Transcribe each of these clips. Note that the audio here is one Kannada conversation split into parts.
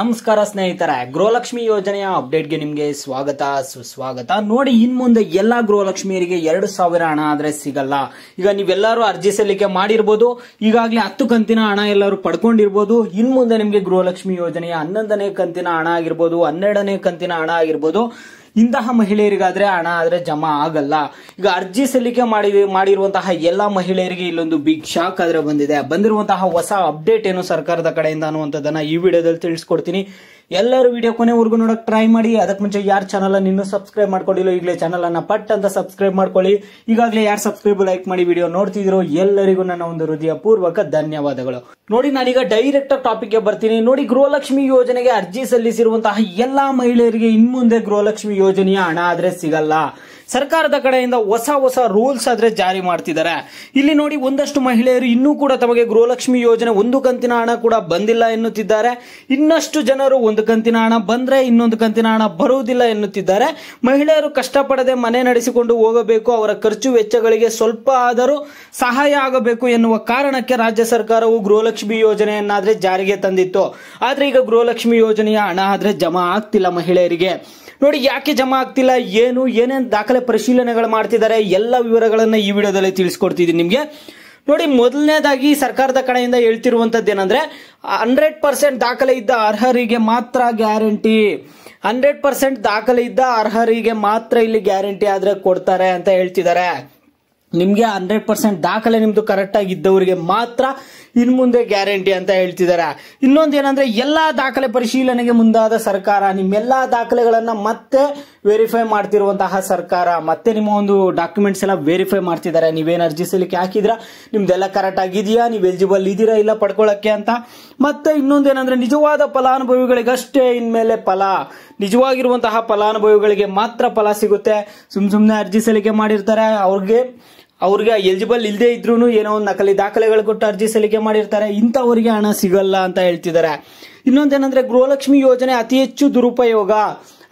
ನಮಸ್ಕಾರ ಸ್ನೇಹಿತರೆ ಗೃಹಲಕ್ಷ್ಮಿ ಯೋಜನೆಯ ಅಪ್ಡೇಟ್ಗೆ ನಿಮಗೆ ಸ್ವಾಗತ ಸುಸ್ವಾಗತ ನೋಡಿ ಇನ್ ಮುಂದೆ ಎಲ್ಲಾ ಗೃಹಲಕ್ಷ್ಮಿಯರಿಗೆ ಎರಡು ಸಾವಿರ ಹಣ ಆದ್ರೆ ಸಿಗಲ್ಲ ಈಗ ನೀವೆಲ್ಲರೂ ಅರ್ಜಿ ಸಲ್ಲಿಕೆ ಮಾಡಿರ್ಬೋದು ಈಗಾಗಲೇ ಹತ್ತು ಕಂತಿನ ಹಣ ಎಲ್ಲರೂ ಪಡ್ಕೊಂಡಿರ್ಬೋದು ಇನ್ ಮುಂದೆ ನಿಮಗೆ ಗೃಹಲಕ್ಷ್ಮಿ ಯೋಜನೆಯ ಹನ್ನೊಂದನೇ ಕಂತಿನ ಹಣ ಆಗಿರ್ಬೋದು ಹನ್ನೆರಡನೇ ಕಂತಿನ ಹಣ ಆಗಿರ್ಬೋದು ಇಂತಹ ಮಹಿಳೆಯರಿಗಾದ್ರೆ ಹಣ ಆದ್ರೆ ಜಮಾ ಆಗಲ್ಲ ಈಗ ಅರ್ಜಿ ಸಲ್ಲಿಕೆ ಮಾಡಿ ಮಾಡಿರುವಂತಹ ಎಲ್ಲ ಮಹಿಳೆಯರಿಗೆ ಇಲ್ಲೊಂದು ಬಿಗ್ ಶಾಕ್ ಆದ್ರೆ ಬಂದಿದೆ ಬಂದಿರುವಂತಹ ಹೊಸ ಅಪ್ಡೇಟ್ ಏನು ಸರ್ಕಾರದ ಕಡೆಯಿಂದ ಅನ್ನುವಂಥದ್ದನ್ನ ಈ ವಿಡಿಯೋದಲ್ಲಿ ತಿಳಿಸ್ಕೊಡ್ತೀನಿ ಎಲ್ಲರೂ ವಿಡಿಯೋ ಕೊನೆವರೆಗೂ ನೋಡಕ್ ಟ್ರೈ ಮಾಡಿ ಅದಕ್ಕೆ ಮುಂಚೆ ಯಾರು ಚಾನಲ್ ಇನ್ನೂ ಸಬ್ಸ್ಕ್ರೈಬ್ ಮಾಡ್ಕೊಂಡಿಲ್ಲ ಈಗಲೇ ಚಾನಲ್ ಅನ್ನ ಪಟ್ ಅಂತ ಸಬ್ಸ್ಕ್ರೈಬ್ ಮಾಡ್ಕೊಳ್ಳಿ ಈಗಾಗಲೇ ಯಾರು ಸಬ್ಸ್ಕ್ರೈಬ್ ಲೈಕ್ ಮಾಡಿ ವಿಡಿಯೋ ನೋಡ್ತಿದ್ರು ಎಲ್ಲರಿಗೂ ನನ್ನ ಒಂದು ಪೂರ್ವಕ ಧನ್ಯವಾದಗಳು ನೋಡಿ ನಾನೀಗ ಡೈರೆಕ್ಟ್ ಟಾಪಿಕ್ಗೆ ಬರ್ತೀನಿ ನೋಡಿ ಗೃಹಲಕ್ಷ್ಮಿ ಯೋಜನೆಗೆ ಅರ್ಜಿ ಸಲ್ಲಿಸಿರುವಂತಹ ಎಲ್ಲಾ ಮಹಿಳೆಯರಿಗೆ ಇನ್ಮುಂದೆ ಗೃಹಲಕ್ಷ್ಮಿ ಯೋಜನೆಯ ಹಣ ಆದ್ರೆ ಸಿಗಲ್ಲ ಸರ್ಕಾರದ ಕಡೆಯಿಂದ ಹೊಸ ಹೊಸ ರೂಲ್ಸ್ ಆದ್ರೆ ಜಾರಿ ಮಾಡ್ತಿದ್ದಾರೆ ಇಲ್ಲಿ ನೋಡಿ ಒಂದಷ್ಟು ಮಹಿಳೆಯರು ಇನ್ನೂ ಕೂಡ ತಮಗೆ ಗೃಹಲಕ್ಷ್ಮಿ ಯೋಜನೆ ಒಂದು ಕಂತಿನ ಹಣ ಕೂಡ ಬಂದಿಲ್ಲ ಎನ್ನುತ್ತಿದ್ದಾರೆ ಇನ್ನಷ್ಟು ಜನರು ಒಂದು ಕಂತಿನ ಹಣ ಬಂದ್ರೆ ಇನ್ನೊಂದು ಕಂತಿನ ಹಣ ಬರುವುದಿಲ್ಲ ಎನ್ನುತ್ತಿದ್ದಾರೆ ಮಹಿಳೆಯರು ಕಷ್ಟಪಡದೆ ಮನೆ ನಡೆಸಿಕೊಂಡು ಹೋಗಬೇಕು ಅವರ ಖರ್ಚು ವೆಚ್ಚಗಳಿಗೆ ಸ್ವಲ್ಪ ಆದರೂ ಸಹಾಯ ಆಗಬೇಕು ಎನ್ನುವ ಕಾರಣಕ್ಕೆ ರಾಜ್ಯ ಸರ್ಕಾರವು ಗೃಹಲಕ್ಷ್ಮಿ ಯೋಜನೆಯನ್ನಾದ್ರೆ ಜಾರಿಗೆ ತಂದಿತ್ತು ಆದ್ರೆ ಈಗ ಗೃಹಲಕ್ಷ್ಮಿ ಯೋಜನೆಯ ಹಣ ಆದ್ರೆ ಜಮಾ ಆಗ್ತಿಲ್ಲ ಮಹಿಳೆಯರಿಗೆ ನೋಡಿ ಯಾಕೆ ಜಮಾ ಆಗ್ತಿಲ್ಲ ಏನು ಏನೇನು ದಾಖಲೆ ಪರಿಶೀಲನೆಗಳು ಮಾಡ್ತಿದ್ದಾರೆ ಎಲ್ಲ ವಿವರಗಳನ್ನ ಈ ವಿಡಿಯೋದಲ್ಲಿ ತಿಳಿಸ್ಕೊಡ್ತಿದ್ದೀನಿ ನಿಮಗೆ ನೋಡಿ ಮೊದಲನೇದಾಗಿ ಸರ್ಕಾರದ ಕಡೆಯಿಂದ ಹೇಳ್ತಿರುವಂತದ್ದು ಏನಂದ್ರೆ ಹಂಡ್ರೆಡ್ ಪರ್ಸೆಂಟ್ ದಾಖಲೆ ಇದ್ದ ಅರ್ಹರಿಗೆ ಮಾತ್ರ ಗ್ಯಾರಂಟಿ ಹಂಡ್ರೆಡ್ ಪರ್ಸೆಂಟ್ ದಾಖಲೆ ಇದ್ದ ಅರ್ಹರಿಗೆ ಮಾತ್ರ ಇಲ್ಲಿ ಗ್ಯಾರಂಟಿ ಆದ್ರೆ ಕೊಡ್ತಾರೆ ಅಂತ ಹೇಳ್ತಿದ್ದಾರೆ ನಿಮಗೆ ಹಂಡ್ರೆಡ್ ಪರ್ಸೆಂಟ್ ದಾಖಲೆ ನಿಮ್ಮದು ಕರೆಕ್ಟಾಗಿ ಇದ್ದವರಿಗೆ ಮಾತ್ರ ಇನ್ ಮುಂದೆ ಗ್ಯಾರಂಟಿ ಅಂತ ಹೇಳ್ತಿದ್ದಾರೆ ಏನಂದ್ರೆ ಎಲ್ಲಾ ದಾಖಲೆ ಪರಿಶೀಲನೆಗೆ ಮುಂದಾದ ಸರ್ಕಾರ ನಿಮ್ಮೆಲ್ಲಾ ದಾಖಲೆಗಳನ್ನ ಮತ್ತೆ ವೆರಿಫೈ ಮಾಡ್ತಿರುವಂತಹ ಸರ್ಕಾರ ಮತ್ತೆ ನಿಮ್ಮ ಒಂದು ಡಾಕ್ಯುಮೆಂಟ್ಸ್ ಎಲ್ಲ ವೆರಿಫೈ ಮಾಡ್ತಿದ್ದಾರೆ ನೀವೇನ್ ಅರ್ಜಿ ಸಲ್ಲಿಕೆ ಹಾಕಿದ್ರ ನಿಮ್ದೆಲ್ಲ ಕರೆಕ್ಟ್ ಆಗಿದೆಯಾ ನೀವು ಎಲಿಜಿಬಲ್ ಇದೀರಾ ಇಲ್ಲ ಪಡ್ಕೊಳಕ್ಕೆ ಅಂತ ಮತ್ತೆ ಏನಂದ್ರೆ ನಿಜವಾದ ಫಲಾನುಭವಿಗಳಿಗಷ್ಟೇ ಇನ್ಮೇಲೆ ಫಲ ನಿಜವಾಗಿರುವಂತಹ ಫಲಾನುಭವಿಗಳಿಗೆ ಮಾತ್ರ ಫಲ ಸಿಗುತ್ತೆ ಸುಮ್ ಸುಮ್ನೆ ಅರ್ಜಿ ಸಲ್ಲಿಕೆ ಮಾಡಿರ್ತಾರೆ ಅವ್ರಿಗೆ ಅವ್ರಿಗೆ ಎಲಿಜಿಬಲ್ ಇಲ್ಲದೆ ಇದ್ರು ಏನೋ ಒಂದು ನಕಲಿ ದಾಖಲೆಗಳು ಕೊಟ್ಟು ಅರ್ಜಿ ಸಲ್ಲಿಕೆ ಮಾಡಿರ್ತಾರೆ ಇಂಥವರಿಗೆ ಹಣ ಸಿಗಲ್ಲ ಅಂತ ಹೇಳ್ತಿದ್ದಾರೆ ಇನ್ನೊಂದೇನಂದ್ರೆ ಗೃಹಲಕ್ಷ್ಮಿ ಯೋಜನೆ ಅತಿ ಹೆಚ್ಚು ದುರುಪಯೋಗ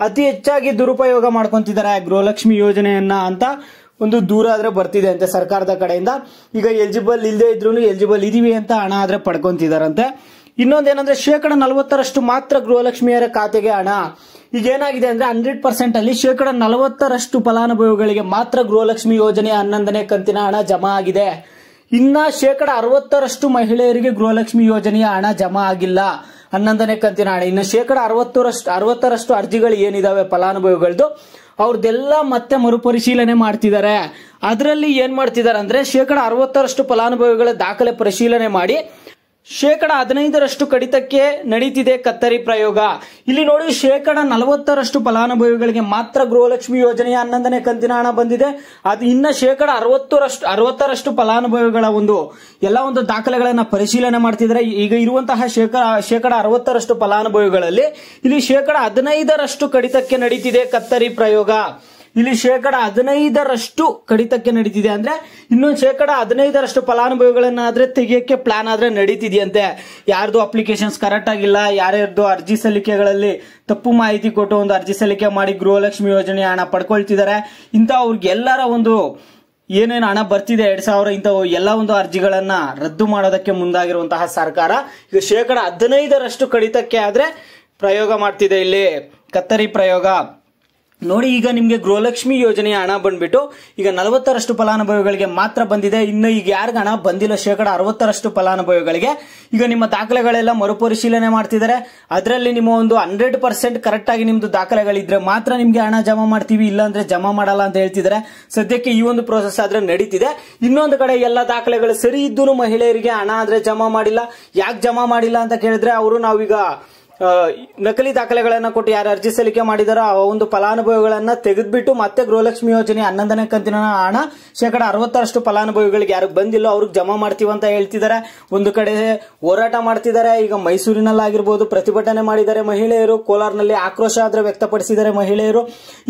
ಅತಿ ಹೆಚ್ಚಾಗಿ ದುರುಪಯೋಗ ಮಾಡ್ಕೊಂತಿದ್ದಾರೆ ಗೃಹಲಕ್ಷ್ಮಿ ಯೋಜನೆಯನ್ನ ಅಂತ ಒಂದು ದೂರ ಆದ್ರೆ ಬರ್ತಿದೆ ಅಂತೆ ಸರ್ಕಾರದ ಕಡೆಯಿಂದ ಈಗ ಎಲಿಜಿಬಲ್ ಇಲ್ಲದೆ ಇದ್ರು ಎಲಿಜಿಬಲ್ ಇದೀವಿ ಅಂತ ಹಣ ಆದ್ರೆ ಪಡ್ಕೊಂತಿದಾರಂತೆ ಇನ್ನೊಂದೇನಂದ್ರೆ ಶೇಕಡ ನಲವತ್ತರಷ್ಟು ಮಾತ್ರ ಗೃಹಲಕ್ಷ್ಮಿಯರ ಖಾತೆಗೆ ಹಣ ಈಗ ಏನಾಗಿದೆ ಅಂದ್ರೆ ಹಂಡ್ರೆಡ್ ಪರ್ಸೆಂಟ್ ಅಲ್ಲಿ ಶೇಕಡ ನಲವತ್ತರಷ್ಟು ಫಲಾನುಭವಿಗಳಿಗೆ ಮಾತ್ರ ಗೃಹಲಕ್ಷ್ಮಿ ಯೋಜನೆ ಹನ್ನೊಂದನೇ ಕಂತಿನ ಹಣ ಜಮಾ ಆಗಿದೆ ಇನ್ನ ಶೇಕಡ ಅರವತ್ತರಷ್ಟು ಮಹಿಳೆಯರಿಗೆ ಗೃಹಲಕ್ಷ್ಮಿ ಯೋಜನೆಯ ಹಣ ಜಮಾ ಆಗಿಲ್ಲ ಹನ್ನೊಂದನೇ ಕಂತಿನ ಹಣ ಇನ್ನು ಶೇಕಡ ಅರವತ್ತರಷ್ಟು ಅರವತ್ತರಷ್ಟು ಅರ್ಜಿಗಳು ಏನಿದಾವೆ ಫಲಾನುಭವಿಗಳದ್ದು ಅವ್ರದ್ದೆಲ್ಲ ಮತ್ತೆ ಮರುಪರಿಶೀಲನೆ ಮಾಡ್ತಿದ್ದಾರೆ ಅದರಲ್ಲಿ ಏನ್ ಮಾಡ್ತಿದ್ದಾರೆ ಅಂದ್ರೆ ಶೇಕಡ ಅರವತ್ತರಷ್ಟು ಫಲಾನುಭವಿಗಳ ದಾಖಲೆ ಪರಿಶೀಲನೆ ಮಾಡಿ ಶೇಕಡ ಹದಿನೈದರಷ್ಟು ಕಡಿತಕ್ಕೆ ನಡೀತಿದೆ ಕತ್ತರಿ ಪ್ರಯೋಗ ಇಲ್ಲಿ ನೋಡಿ ಶೇಕಡ ನಲವತ್ತರಷ್ಟು ಫಲಾನುಭವಿಗಳಿಗೆ ಮಾತ್ರ ಗೃಹಲಕ್ಷ್ಮಿ ಯೋಜನೆಯ ಹನ್ನೊಂದನೇ ಕಂತಿನ ಹಣ ಬಂದಿದೆ ಅದು ಇನ್ನ ಶೇಕಡ ಅರವತ್ತರಷ್ಟು ಅರವತ್ತರಷ್ಟು ಫಲಾನುಭವಿಗಳ ಒಂದು ಎಲ್ಲ ಒಂದು ದಾಖಲೆಗಳನ್ನ ಪರಿಶೀಲನೆ ಮಾಡ್ತಿದ್ರೆ ಈಗ ಇರುವಂತಹ ಶೇಕಡ ಶೇಕಡ ಅರವತ್ತರಷ್ಟು ಫಲಾನುಭವಿಗಳಲ್ಲಿ ಇಲ್ಲಿ ಶೇಕಡ ಹದಿನೈದರಷ್ಟು ಕಡಿತಕ್ಕೆ ನಡೀತಿದೆ ಕತ್ತರಿ ಪ್ರಯೋಗ ಇಲ್ಲಿ ಶೇಕಡ ಹದಿನೈದರಷ್ಟು ಕಡಿತಕ್ಕೆ ನಡೀತಿದೆ ಅಂದ್ರೆ ಇನ್ನೊಂದು ಶೇಕಡ ಹದಿನೈದರಷ್ಟು ಫಲಾನುಭವಿಗಳನ್ನಾದ್ರೆ ತೆಗೆಯಕ್ಕೆ ಪ್ಲಾನ್ ಆದ್ರೆ ನಡೀತಿದೆಯಂತೆ ಯಾರ್ದು ಅಪ್ಲಿಕೇಶನ್ಸ್ ಕರೆಕ್ಟ್ ಆಗಿಲ್ಲ ಯಾರ್ಯಾರ್ದು ಅರ್ಜಿ ಸಲ್ಲಿಕೆಗಳಲ್ಲಿ ತಪ್ಪು ಮಾಹಿತಿ ಕೊಟ್ಟು ಒಂದು ಅರ್ಜಿ ಸಲ್ಲಿಕೆ ಮಾಡಿ ಗೃಹಲಕ್ಷ್ಮಿ ಯೋಜನೆ ಹಣ ಪಡ್ಕೊಳ್ತಿದ್ದಾರೆ ಇಂಥ ಅವ್ರಿಗೆಲ್ಲರ ಒಂದು ಏನೇನು ಹಣ ಬರ್ತಿದೆ ಎರಡ್ ಸಾವಿರ ಇಂಥ ಎಲ್ಲ ಒಂದು ಅರ್ಜಿಗಳನ್ನ ರದ್ದು ಮಾಡೋದಕ್ಕೆ ಮುಂದಾಗಿರುವಂತಹ ಸರ್ಕಾರ ಈಗ ಶೇಕಡ ಹದಿನೈದರಷ್ಟು ಕಡಿತಕ್ಕೆ ಆದ್ರೆ ಪ್ರಯೋಗ ಮಾಡ್ತಿದೆ ಇಲ್ಲಿ ಕತ್ತರಿ ಪ್ರಯೋಗ ನೋಡಿ ಈಗ ನಿಮಗೆ ಗೃಹಲಕ್ಷ್ಮಿ ಯೋಜನೆಯ ಹಣ ಬಂದ್ಬಿಟ್ಟು ಈಗ ನಲವತ್ತರಷ್ಟು ಫಲಾನುಭವಿಗಳಿಗೆ ಮಾತ್ರ ಬಂದಿದೆ ಇನ್ನು ಈಗ ಯಾರಿಗ ಹಣ ಬಂದಿಲ್ಲ ಶೇಕಡ ಅರವತ್ತರಷ್ಟು ಫಲಾನುಭವಿಗಳಿಗೆ ಈಗ ನಿಮ್ಮ ದಾಖಲೆಗಳೆಲ್ಲ ಮರುಪರಿಶೀಲನೆ ಮಾಡ್ತಿದ್ದಾರೆ ಅದರಲ್ಲಿ ನಿಮ್ಮ ಒಂದು ಹಂಡ್ರೆಡ್ ಪರ್ಸೆಂಟ್ ಕರೆಕ್ಟ್ ಆಗಿ ನಿಮ್ದು ದಾಖಲೆಗಳಿದ್ರೆ ಮಾತ್ರ ನಿಮಗೆ ಹಣ ಜಮಾ ಮಾಡ್ತೀವಿ ಅಂದ್ರೆ ಜಮಾ ಮಾಡಲ್ಲ ಅಂತ ಹೇಳ್ತಿದ್ದಾರೆ ಸದ್ಯಕ್ಕೆ ಈ ಒಂದು ಪ್ರೋಸೆಸ್ ಆದ್ರೆ ನಡೀತಿದೆ ಇನ್ನೊಂದು ಕಡೆ ಎಲ್ಲ ದಾಖಲೆಗಳು ಸರಿ ಇದ್ದು ಮಹಿಳೆಯರಿಗೆ ಹಣ ಆದ್ರೆ ಜಮಾ ಮಾಡಿಲ್ಲ ಯಾಕೆ ಜಮಾ ಮಾಡಿಲ್ಲ ಅಂತ ಕೇಳಿದ್ರೆ ಅವರು ನಾವೀಗ ನಕಲಿ ದಾಖಲೆಗಳನ್ನು ಕೊಟ್ಟು ಯಾರು ಅರ್ಜಿ ಸಲ್ಲಿಕೆ ಮಾಡಿದಾರೋ ಆ ಒಂದು ಫಲಾನುಭವಿಗಳನ್ನ ತೆಗೆದುಬಿಟ್ಟು ಮತ್ತೆ ಗೃಹಲಕ್ಷ್ಮಿ ಯೋಜನೆ ಹನ್ನೊಂದನೇ ಕಂತಿನ ಹಣ ಶೇಕಡ ಅರವತ್ತರಷ್ಟು ಫಲಾನುಭವಿಗಳಿಗೆ ಯಾರಿಗೆ ಬಂದಿಲ್ಲ ಅವ್ರಿಗೆ ಜಮಾ ಮಾಡ್ತೀವಿ ಅಂತ ಹೇಳ್ತಿದ್ದಾರೆ ಒಂದು ಕಡೆ ಹೋರಾಟ ಮಾಡ್ತಿದ್ದಾರೆ ಈಗ ಮೈಸೂರಿನಲ್ಲಾಗಿರ್ಬೋದು ಪ್ರತಿಭಟನೆ ಮಾಡಿದ್ದಾರೆ ಮಹಿಳೆಯರು ಕೋಲಾರ್ನಲ್ಲಿ ಆಕ್ರೋಶ ಆದ್ರೆ ವ್ಯಕ್ತಪಡಿಸಿದ್ದಾರೆ ಮಹಿಳೆಯರು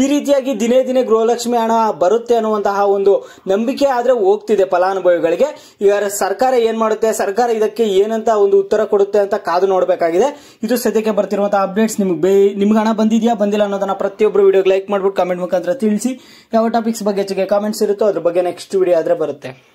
ಈ ರೀತಿಯಾಗಿ ದಿನೇ ದಿನೇ ಗೃಹಲಕ್ಷ್ಮಿ ಹಣ ಬರುತ್ತೆ ಅನ್ನುವಂತಹ ಒಂದು ನಂಬಿಕೆ ಆದ್ರೆ ಹೋಗ್ತಿದೆ ಫಲಾನುಭವಿಗಳಿಗೆ ಈಗ ಸರ್ಕಾರ ಏನ್ ಮಾಡುತ್ತೆ ಸರ್ಕಾರ ಇದಕ್ಕೆ ಏನಂತ ಒಂದು ಉತ್ತರ ಕೊಡುತ್ತೆ ಅಂತ ಕಾದು ನೋಡಬೇಕಾಗಿದೆ ಇದು ಸದ್ಯ ಸದ್ಯಕ್ಕೆ ಬರ್ತಿರುವಂಥ ಅಪ್ಡೇಟ್ಸ್ ನಿಮ್ಗೆ ನಿಮ್ಗೆ ಹಣ ಬಂದಿದೆಯಾ ಬಂದಿಲ್ಲ ಅನ್ನೋದನ್ನ ಪ್ರತಿಯೊಬ್ಬರು ವಿಡಿಯೋಗೆ ಲೈಕ್ ಮಾಡ್ಬಿಟ್ಟು ಕಮೆಂಟ್ ಮುಖಾಂತರ ತಿಳಿಸಿ ಯಾವ ಟಾಪಿಕ್ಸ್ ಬಗ್ಗೆ ಹೆಚ್ಚಿಗೆ ಕಾಮೆಂಟ್ಸ್ ಇರುತ್ತೋ ಅದ್ರ ಬಗ್ಗೆ ನೆಕ್ಸ್ಟ್ ವಿಡಿಯೋ ಆದ್ರೆ ಬರುತ್ತೆ